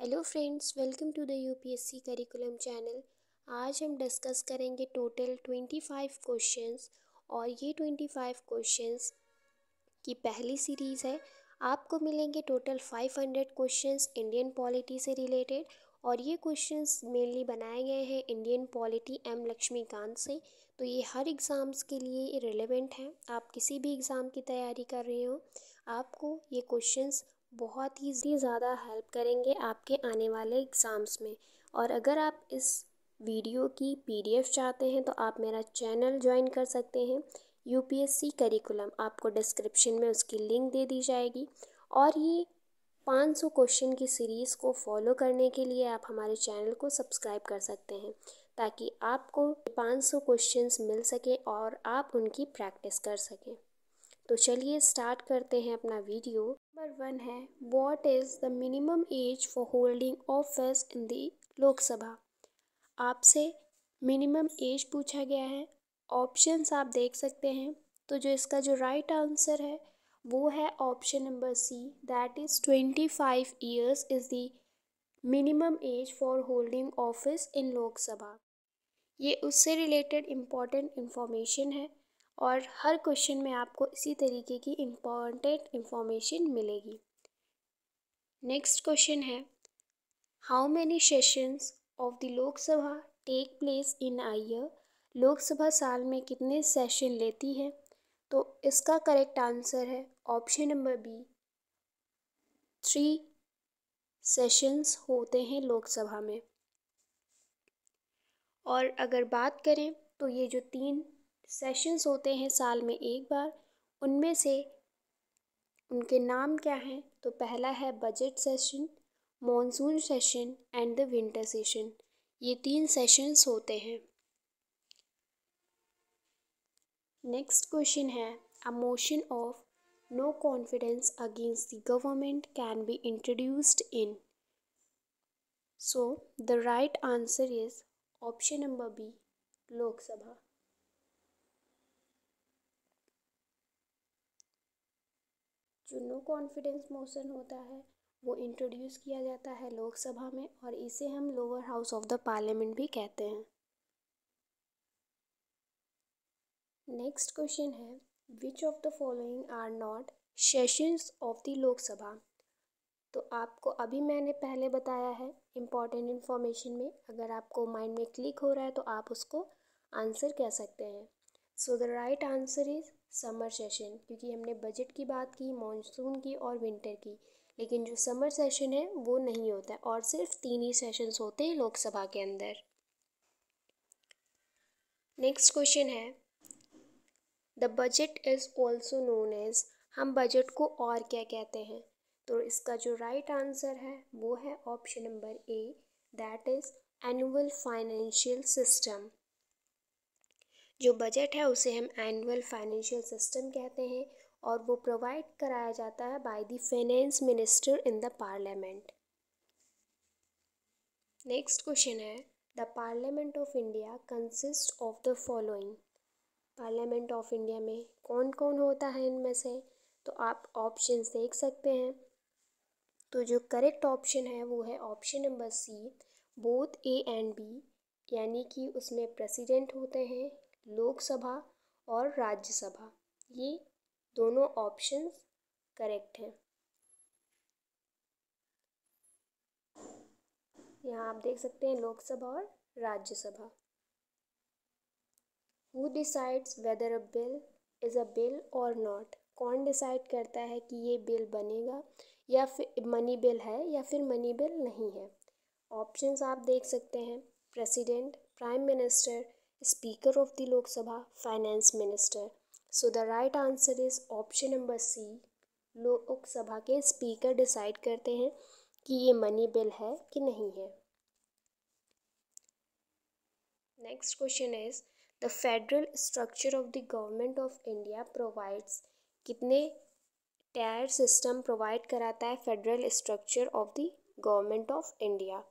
hello friends welcome to the UPSC curriculum channel आज हम discuss करेंगे टोटल ट्वेंटी फाइव क्वेश्चंस और ये ट्वेंटी फाइव क्वेश्चंस की पहली सीरीज़ है आपको मिलेंगे total five hundred questions Indian polity से रिलेटेड और ये क्वेश्चंस मेनली बनाए गए हैं इंडियन पॉलिटी एम लक्ष्मीकांत से तो ये हर एग्ज़ाम्स के लिए रिलेवेंट हैं आप किसी भी एग्ज़ाम की तैयारी कर रहे हो आपको ये क्वेश्चंस बहुत ही ज़्यादा हेल्प करेंगे आपके आने वाले एग्ज़ाम्स में और अगर आप इस वीडियो की पीडीएफ चाहते हैं तो आप मेरा चैनल ज्वाइन कर सकते हैं यूपीएससी करिकुलम आपको डिस्क्रिप्शन में उसकी लिंक दे दी जाएगी और ये 500 क्वेश्चन की सीरीज़ को फॉलो करने के लिए आप हमारे चैनल को सब्सक्राइब कर सकते हैं ताकि आपको 500 क्वेश्चंस मिल सकें और आप उनकी प्रैक्टिस कर सकें तो चलिए स्टार्ट करते हैं अपना वीडियो नंबर वन है what is the minimum age for holding office in the Lok Sabha आपसे मिनिमम एज पूछा गया है ऑप्शंस आप देख सकते हैं तो जो इसका जो राइट right आंसर है वो है option number C that is twenty five years is the minimum age for holding office in Lok Sabha ये उससे रिलेटेड इम्पॉर्टेंट इन्फॉर्मेशन है और हर क्वेश्चन में आपको इसी तरीके की इम्पॉर्टेंट इन्फॉर्मेशन मिलेगी नेक्स्ट क्वेश्चन है how many sessions of the Lok Sabha take place in a year Lok Sabha साल में कितने सेशन लेती है तो इसका करेक्ट आंसर है option number B three sessions होते हैं लोकसभा में और अगर बात करें तो ये जो तीन सेशंस होते हैं साल में एक बार उनमें से उनके नाम क्या हैं तो पहला है budget session monsoon session and the winter session ये तीन सेशंस होते हैं नेक्स्ट क्वेश्चन है a motion of no confidence against the government can be introduced in so the right answer is option number B Lok Sabha जो no confidence motion होता है वो introduce किया जाता है लोकसभा में और इसे हम lower house of the parliament भी कहते हैं नेक्स्ट क्वेश्चन है which of the following are not sessions of the Lok Sabha तो आपको अभी मैंने पहले बताया है इम्पॉर्टेंट इन्फॉर्मेशन में अगर आपको माइंड में क्लिक हो रहा है तो आप उसको आंसर कह सकते हैं so the right answer is summer session क्योंकि हमने बजट की बात की मानसून की और विंटर की लेकिन जो समर सेशन है वो नहीं होता है और सिर्फ तीन ही सेशंस होते हैं लोकसभा के अंदर नेक्स्ट क्वेश्चन है the budget is also known as हम बजट को और क्या कहते हैं तो इसका जो राइट right आंसर है वो है option number A that is annual financial system जो बजट है उसे हम एनुअल फाइनेंशियल सिस्टम कहते हैं और वो प्रोवाइड कराया जाता है by the finance minister in the parliament next question है the parliament of India consist of the following parliament of India में कौन कौन होता है इनमें से तो आप ऑप्शन देख सकते हैं तो जो करेक्ट ऑप्शन है वो है option number C both A and B यानी कि उसमें प्रेसिडेंट होते हैं लोकसभा और राज्यसभा ये दोनों ऑप्शन करेक्ट हैं यहाँ आप देख सकते हैं लोकसभा और Rajya Sabha who decides whether a bill is a bill और नॉट कौन डिसाइड करता है कि ये बिल बनेगा या फिर मनी बिल है या फिर मनी बिल नहीं है ऑप्शंस आप देख सकते हैं president prime minister speaker of the Lok Sabha finance minister so the right answer is option number C Lok Sabha के स्पीकर डिसाइड करते हैं कि ये मनी बिल है कि नहीं है next question is the federal structure of the government of India provides कितने टायर सिस्टम प्रोवाइड कराता है federal structure of the government of India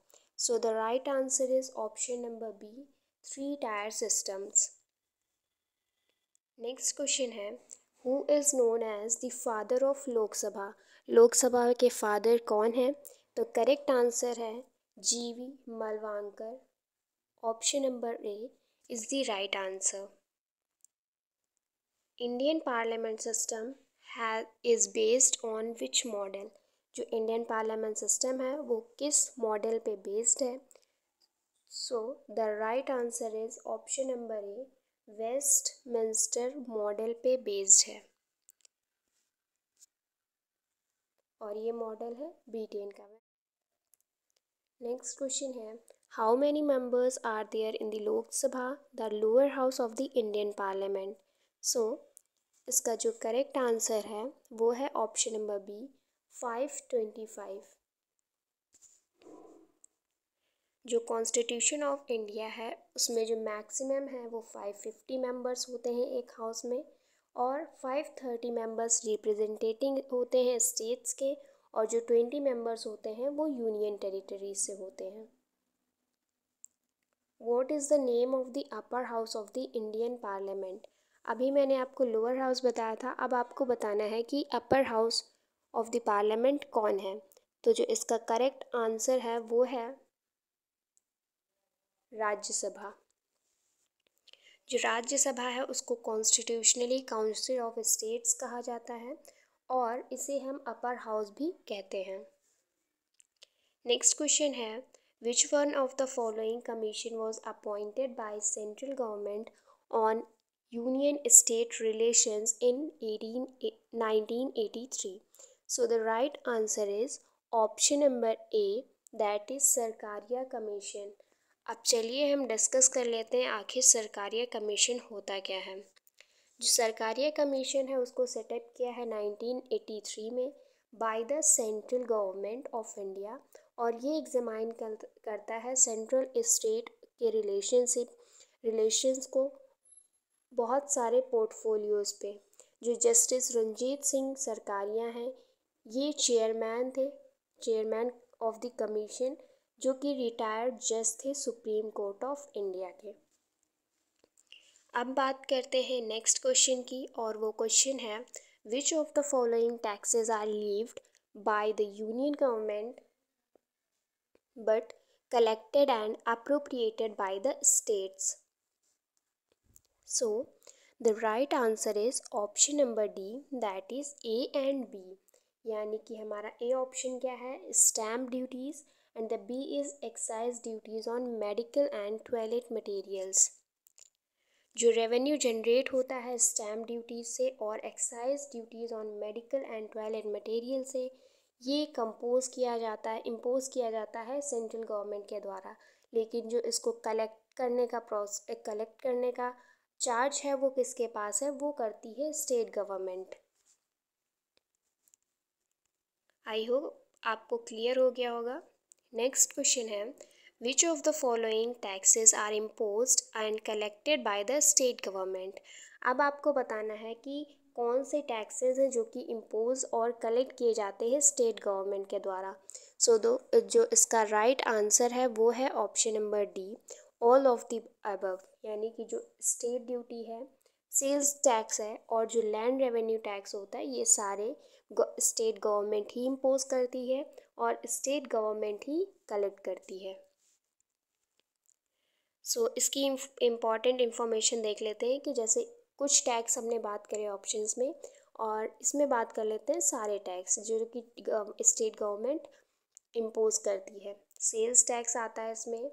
so the right answer is option number B three tier systems next question है who is known as the father of Lok Sabha Lok Sabha के father कौन है तो correct answer है GV Mavalankar option number A is the right answer Indian parliament system है is based on which model जो Indian parliament system है वो किस मॉडल पे बेस्ड है the right answer is option number A westminster model पे based है और ये मॉडल है ब्रिटेन का नेक्स्ट क्वेश्चन है how many members are there in the Lok Sabha the lower house of the Indian parliament so इसका जो करेक्ट आंसर है वो है option number B five twenty five जो कॉन्स्टिट्यूशन ऑफ इंडिया है उसमें जो मैक्सिमम है वो फाइव फिफ्टी मेम्बर्स होते हैं एक हाउस में और फाइव थर्टी मेम्बर्स रिप्रेजेंटेटिंग होते हैं स्टेट्स के और जो ट्वेंटी मेम्बर्स होते हैं वो यूनियन टेरिटरीज से होते हैं what is the name of the upper house of the Indian parliament अभी मैंने आपको लोअर हाउस बताया था अब आपको बताना है कि upper house of the parliament कौन है तो जो इसका करेक्ट आंसर है वो है राज्यसभा जो राज्यसभा है उसको कॉन्स्टिट्यूशनली काउंसिल ऑफ स्टेट्स कहा जाता है और इसे हम अपर हाउस भी कहते हैं नेक्स्ट क्वेश्चन है which one of the following commission was appointed by central government on union state relations in eighteen nineteen eighty three so the right answer is option number A that is Sarkaria commission अब चलिए हम discuss कर लेते हैं आखिर Sarkaria commission होता क्या है जो सरकारिया कमीशन है उसको सेटअप किया है 1983 में by the central government of India और ये एग्जामाइन करता है सेंट्रल स्टेट के रिलेशनशिप रिलेशंस को बहुत सारे पोर्टफोलियोज़ पे जो जस्टिस रंजीत सिंह सरकारियाँ हैं ये चेयरमैन थे चेयरमैन ऑफ द कमीशन जो कि रिटायर्ड जज थे सुप्रीम कोर्ट ऑफ इंडिया के अब बात करते हैं नेक्स्ट क्वेश्चन की और वो क्वेश्चन है which of the following taxes are levied by the union government but collected and appropriated by the states so the right answer is option number D that is A and B यानी कि हमारा A option क्या है stamp duties and the B is excise duties on medical and toilet materials जो revenue generate होता है stamp duties से और excise duties on medical and toilet material से ये कंपोज किया जाता है इम्पोज किया जाता है सेंट्रल गवर्नमेंट के द्वारा लेकिन जो इसको कलेक्ट करने का प्रोस कलेक्ट करने का चार्ज है वो किसके पास है वो करती है स्टेट गवर्नमेंट आई होप आपको क्लियर हो गया होगा नेक्स्ट क्वेश्चन है which of the following taxes are impose and collected by the state government अब आपको बताना है कि कौन से टैक्सेस हैं जो कि इम्पोज और कलेक्ट किए जाते हैं स्टेट गवर्नमेंट के द्वारा सो so, दो जो इसका राइट right आंसर है वो है option number D all of the above यानी कि जो स्टेट ड्यूटी है सेल्स टैक्स है और जो लैंड रेवेन्यू टैक्स होता है ये सारे स्टेट गवर्नमेंट ही इम्पोज करती है और स्टेट गवर्नमेंट ही कलेक्ट करती है सो so, इसकी इम्पॉर्टेंट इन्फॉर्मेशन देख लेते हैं कि जैसे कुछ टैक्स हमने बात करे ऑप्शंस में और इसमें बात कर लेते हैं सारे टैक्स जो कि स्टेट गवर्नमेंट इम्पोज करती है सेल्स टैक्स आता है इसमें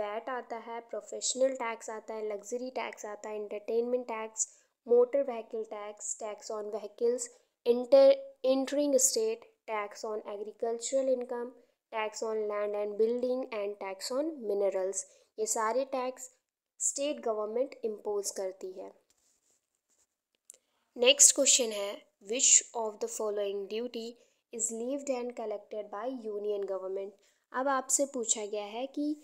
वैट आता है प्रोफेशनल टैक्स आता है लग्जरी टैक्स आता है entertainment tax motor vehicle tax tax on vehicles enter entering state tax on agricultural income tax on land and building and tax on minerals ये सारे टैक्स स्टेट गवर्नमेंट इम्पोज करती है next question है which of the following duty is levied and collected by union government अब आपसे पूछा गया है कि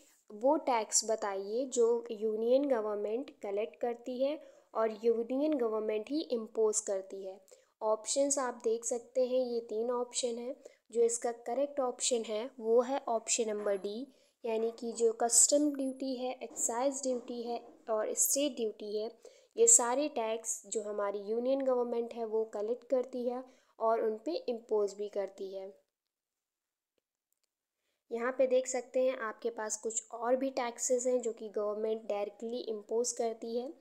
वो टैक्स बताइए जो यूनियन गवर्नमेंट कलेक्ट करती है और यूनियन गवर्नमेंट ही इम्पोज करती है ऑप्शंस आप देख सकते हैं ये तीन ऑप्शन है जो इसका करेक्ट ऑप्शन है वो है ऑप्शन नंबर डी यानी कि जो कस्टम ड्यूटी है एक्साइज ड्यूटी है और स्टेट ड्यूटी है ये सारे टैक्स जो हमारी यूनियन गवर्नमेंट है वो कलेक्ट करती है और उन पर इम्पोज भी करती है यहाँ पे देख सकते हैं आपके पास कुछ और भी टैक्सेस हैं जो कि गवर्नमेंट डायरेक्टली इम्पोज करती है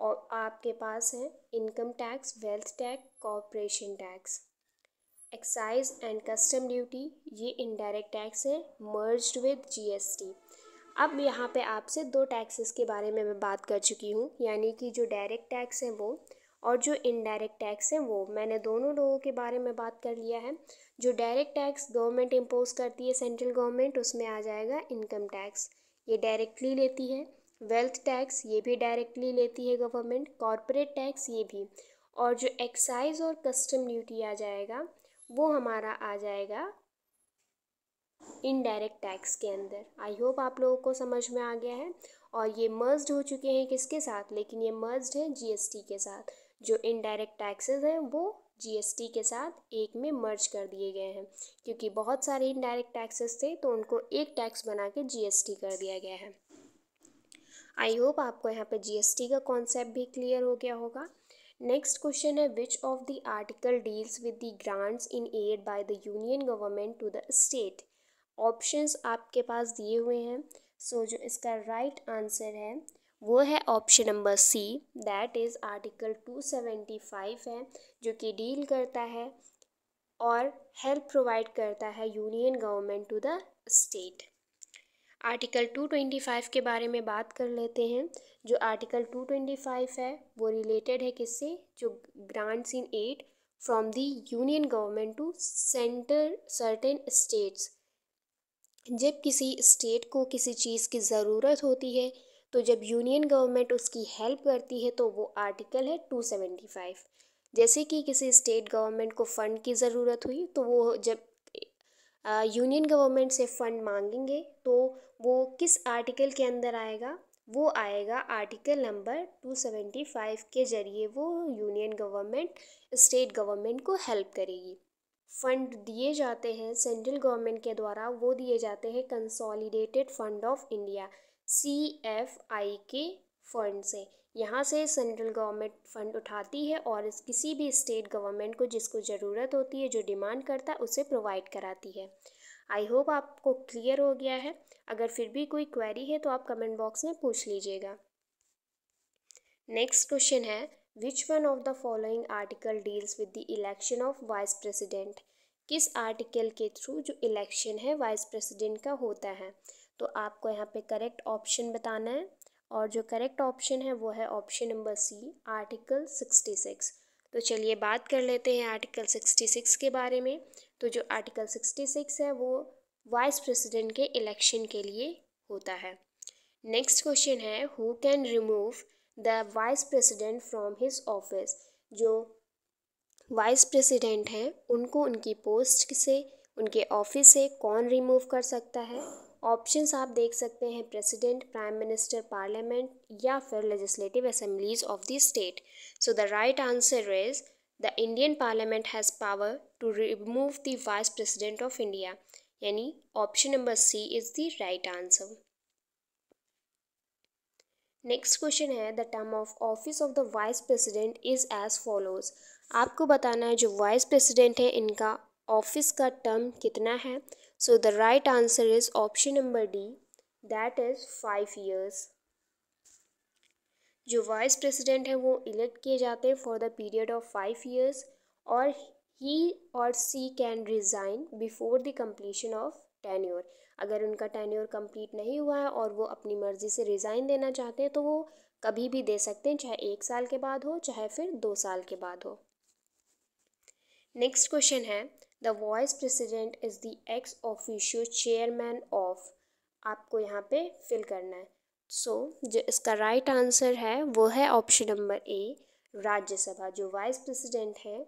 और आपके पास है income tax wealth tax corporation tax excise and custom duty ये इनडायरेक्ट टैक्स है मर्ज्ड विद जीएसटी अब यहाँ पे आपसे दो टैक्सेस के बारे में मैं बात कर चुकी हूँ यानी कि जो डायरेक्ट टैक्स है वो और जो इनडायरेक्ट टैक्स है वो मैंने दोनों लोगों के बारे में बात कर लिया है जो डायरेक्ट टैक्स गवर्नमेंट इम्पोज करती है सेंट्रल गवर्नमेंट उसमें आ जाएगा इनकम टैक्स ये डायरेक्टली लेती है वेल्थ टैक्स ये भी डायरेक्टली लेती है गवर्नमेंट कॉरपोरेट टैक्स ये भी और जो एक्साइज और कस्टम ड्यूटी आ जाएगा वो हमारा आ जाएगा इनडायरेक्ट टैक्स के अंदर आई होप आप लोगों को समझ में आ गया है और ये मर्ज्ड हो चुके हैं किसके साथ लेकिन ये मर्ज्ड है जीएसटी के साथ जो इनडायरेक्ट टैक्सेस हैं वो जीएसटी के साथ एक में मर्ज कर दिए गए हैं क्योंकि बहुत सारे इनडायरेक्ट टैक्सेस थे तो उनको एक टैक्स बना के जी कर दिया गया है आई होप आपको यहाँ पे जीएसटी का कॉन्सेप्ट भी क्लियर हो गया होगा नेक्स्ट क्वेश्चन है which of the article deals with the grants in aid by the union government to the state options आपके पास दिए हुए हैं सो so, जो इसका राइट right आंसर है वो है option number C that is article two seventy five है जो कि डील करता है और हेल्प प्रोवाइड करता है union government to the state article 225 के बारे में बात कर लेते हैं जो आर्टिकल 225 है वो रिलेटेड है किससे जो grants in aid from the union government to center certain states जब किसी स्टेट को किसी चीज़ की ज़रूरत होती है तो जब यूनियन गवर्नमेंट उसकी हेल्प करती है तो वो आर्टिकल है टू सेवेंटी फाइव जैसे कि किसी स्टेट गवर्नमेंट को फ़ंड की ज़रूरत हुई तो वो जब यूनियन गवर्नमेंट से फ़ंड मांगेंगे तो वो किस आर्टिकल के अंदर आएगा वो आएगा article number two seventy five के जरिए वो यूनियन गवर्नमेंट स्टेट गवर्नमेंट को हेल्प करेगी फंड दिए जाते हैं सेंट्रल गवर्नमेंट के द्वारा वो दिए जाते हैं consolidated fund of India C F I के फंड से यहाँ से सेंट्रल गवर्नमेंट फ़ंड उठाती है और किसी भी स्टेट गवर्नमेंट को जिसको ज़रूरत होती है जो डिमांड करता है उसे प्रोवाइड कराती है आई होप आपको क्लियर हो गया है अगर फिर भी कोई क्वेरी है तो आप कमेंट बॉक्स में पूछ लीजिएगा नेक्स्ट क्वेश्चन है which one of the following article deals with the election of vice president किस आर्टिकल के थ्रू जो इलेक्शन है वाइस प्रेसिडेंट का होता है तो आपको यहाँ पे करेक्ट ऑप्शन बताना है और जो करेक्ट ऑप्शन है वो है option number C article sixty six तो चलिए बात कर लेते हैं आर्टिकल सिक्सटी सिक्स के बारे में तो जो आर्टिकल सिक्सटी सिक्स है वो वाइस प्रेसिडेंट के इलेक्शन के लिए होता है नेक्स्ट क्वेश्चन है who can remove the vice president from his office जो वाइस प्रेसिडेंट हैं उनको उनकी पोस्ट से उनके ऑफिस से कौन रिमूव कर सकता है ऑप्शंस आप देख सकते हैं प्रेसिडेंट प्राइम मिनिस्टर पार्लियामेंट या फिर legislative assemblies of the state so the right answer is the Indian parliament has power to remove the vice president of India यानी option number C is the right answer next question है the term of office of the vice president is as follows आपको बताना है जो vice president है इनका office का term कितना है so the right answer is option number D that is five years जो वाइस प्रेसिडेंट है वो इलेक्ट किए जाते हैं for the period of five years और he or she can resign before the completion of tenure अगर उनका tenure complete नहीं हुआ है और वो अपनी मर्ज़ी से रिज़ाइन देना चाहते हैं तो वो कभी भी दे सकते हैं चाहे एक साल के बाद हो चाहे फिर दो साल के बाद हो नेक्स्ट क्वेश्चन है the voice president is the ex officio chairman of आपको यहाँ पे फिल करना है सो so, जो इसका राइट right आंसर है वो है ऑप्शन नंबर ए राज्यसभा जो वाइस प्रेसिडेंट हैं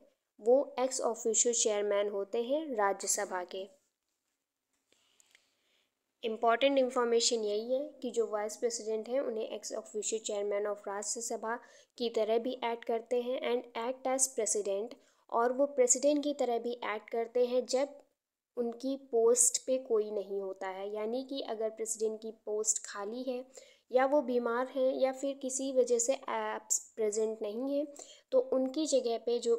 वो एक्स ऑफिशियो चेयरमैन होते हैं राज्यसभा के इम्पॉर्टेंट इन्फॉर्मेशन यही है कि जो वाइस प्रेसिडेंट हैं उन्हें ex officio chairman of Rajya Sabha की तरह भी एक्ट करते हैं एंड एक्ट एज प्रेसिडेंट और वो प्रेसिडेंट की तरह भी एक्ट करते हैं जब उनकी पोस्ट पे कोई नहीं होता है यानी कि अगर प्रेसिडेंट की पोस्ट खाली है या वो बीमार हैं या फिर किसी वजह से एप्स प्रेजेंट नहीं है तो उनकी जगह पे जो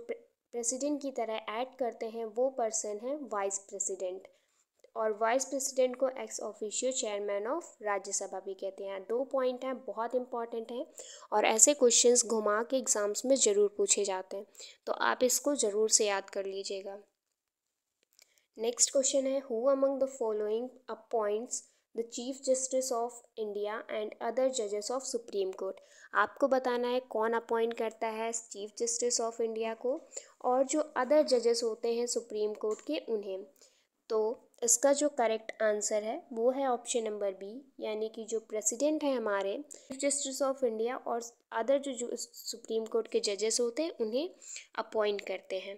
प्रेसिडेंट की तरह ऐड करते हैं वो पर्सन है वाइस प्रेसिडेंट और वाइस प्रेसिडेंट को ex officio chairman of Rajya Sabha भी कहते हैं दो पॉइंट हैं बहुत इंपॉर्टेंट हैं और ऐसे क्वेश्चंस घुमा के एग्ज़ाम्स में ज़रूर पूछे जाते हैं तो आप इसको ज़रूर से याद कर लीजिएगा नेक्स्ट क्वेश्चन है who among the following appoints the chief justice of India and other जजेस ऑफ सुप्रीम कोर्ट आपको बताना है कौन अपॉइंट करता है चीफ जस्टिस ऑफ इंडिया को और जो अदर जजेस होते हैं सुप्रीम कोर्ट के उन्हें तो इसका जो करेक्ट आंसर है वो है ऑप्शन नंबर बी यानी कि जो प्रेसिडेंट है हमारे चीफ जस्टिस ऑफ इंडिया और अदर जो, जो सुप्रीम कोर्ट के जजेस होते हैं उन्हें अपॉइंट करते हैं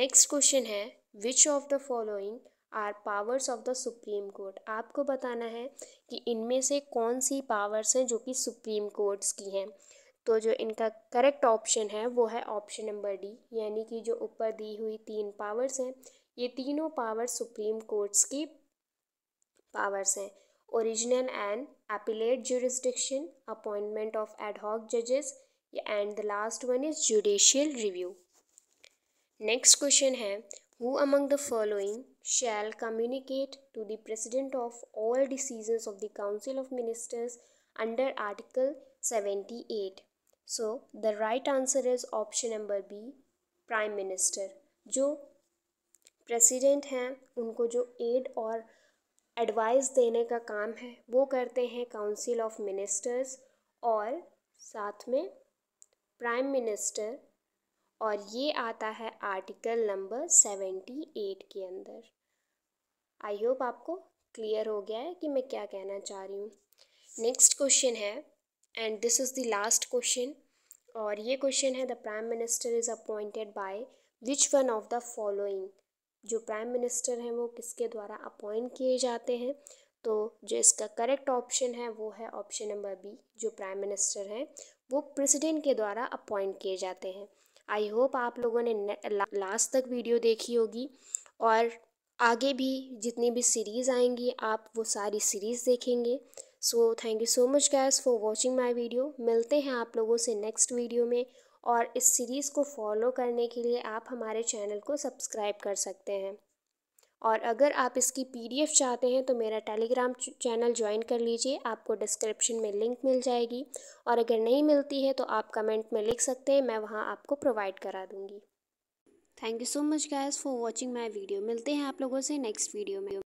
नेक्स्ट क्वेश्चन है which of the following are powers of the supreme court आपको बताना है कि इनमें से कौन सी पावर्स हैं जो कि सुप्रीम कोर्ट्स की हैं तो जो इनका करेक्ट ऑप्शन है वो है ऑप्शन नंबर डी यानी कि जो ऊपर दी हुई तीन पावर्स हैं ये तीनों पावर सुप्रीम कोर्ट्स की पावर्स हैं original and appellate jurisdiction appointment of ad hoc जजेस and the last one is judicial review next question है who among the following shall communicate to the president of all decisions of the council of ministers under article 78 so the right answer is option number b prime minister jo president hain unko jo aid और advice dene ka kaam hai wo karte hain council of ministers aur साथ में prime minister और ये आता है article number seventy eight के अंदर आई hope आपको क्लियर हो गया है कि मैं क्या कहना चाह रही हूँ नेक्स्ट क्वेश्चन है and this is the last question और ये क्वेश्चन है the prime minister is appointed by which one of the following जो प्राइम मिनिस्टर हैं वो किसके द्वारा अपॉइंट किए जाते हैं तो जो इसका करेक्ट ऑप्शन है वो है ऑप्शन नंबर बी जो प्राइम मिनिस्टर हैं वो प्रेसिडेंट के द्वारा अपॉइंट किए जाते हैं आई होप आप लोगों ने लास्ट तक वीडियो देखी होगी और आगे भी जितनी भी सीरीज़ आएंगी आप वो सारी सीरीज़ देखेंगे so thank you so much guys for watching my video मिलते हैं आप लोगों से नेक्स्ट वीडियो में और इस सीरीज़ को फॉलो करने के लिए आप हमारे चैनल को सब्सक्राइब कर सकते हैं और अगर आप इसकी पीडीएफ चाहते हैं तो मेरा टेलीग्राम चैनल ज्वाइन कर लीजिए आपको डिस्क्रिप्शन में लिंक मिल जाएगी और अगर नहीं मिलती है तो आप कमेंट में लिख सकते हैं मैं वहाँ आपको प्रोवाइड करा दूँगी thank you so much guys for watching my video मिलते हैं आप लोगों से नेक्स्ट वीडियो में